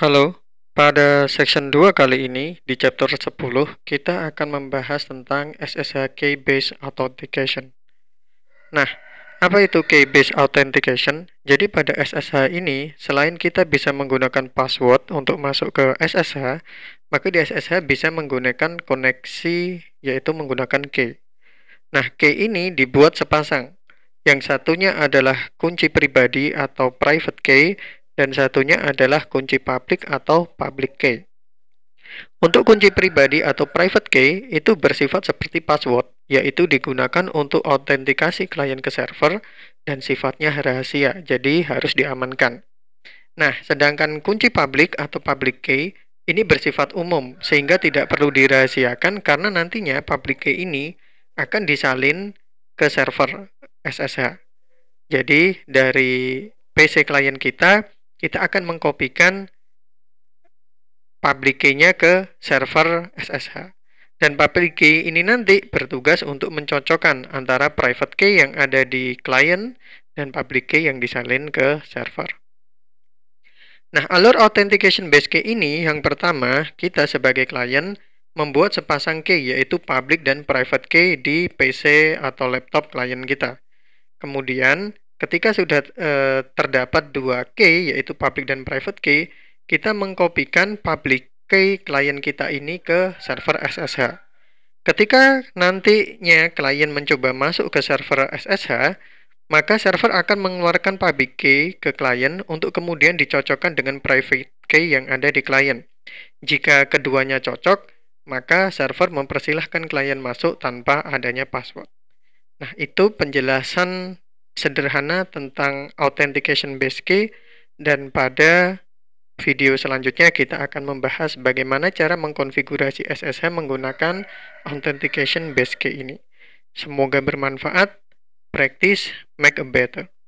Halo, pada section 2 kali ini di chapter 10 kita akan membahas tentang SSH Key Based Authentication. Nah, apa itu Key Based Authentication? Jadi pada SSH ini, selain kita bisa menggunakan password untuk masuk ke SSH, maka di SSH bisa menggunakan koneksi yaitu menggunakan key. Nah, key ini dibuat sepasang. Yang satunya adalah kunci pribadi atau private key dan satunya adalah kunci public atau public key. Untuk kunci pribadi atau private key itu bersifat seperti password, yaitu digunakan untuk autentikasi klien ke server dan sifatnya rahasia, jadi harus diamankan. Nah, sedangkan kunci public atau public key ini bersifat umum sehingga tidak perlu dirahasiakan karena nantinya public key ini akan disalin ke server SSH. Jadi dari PC klien kita kita akan mengkopikan public key-nya ke server SSH. Dan public key ini nanti bertugas untuk mencocokkan antara private key yang ada di client dan public key yang disalin ke server. Nah, alur authentication base key ini yang pertama, kita sebagai client membuat sepasang key yaitu public dan private key di PC atau laptop klien kita. Kemudian, Ketika sudah e, terdapat dua key, yaitu public dan private key, kita mengkopikan public key klien kita ini ke server SSH. Ketika nantinya klien mencoba masuk ke server SSH, maka server akan mengeluarkan public key ke klien untuk kemudian dicocokkan dengan private key yang ada di klien. Jika keduanya cocok, maka server mempersilahkan klien masuk tanpa adanya password. Nah, itu penjelasan sederhana tentang authentication base key dan pada video selanjutnya kita akan membahas bagaimana cara mengkonfigurasi SSH menggunakan authentication base key ini. Semoga bermanfaat. Practice, make a better.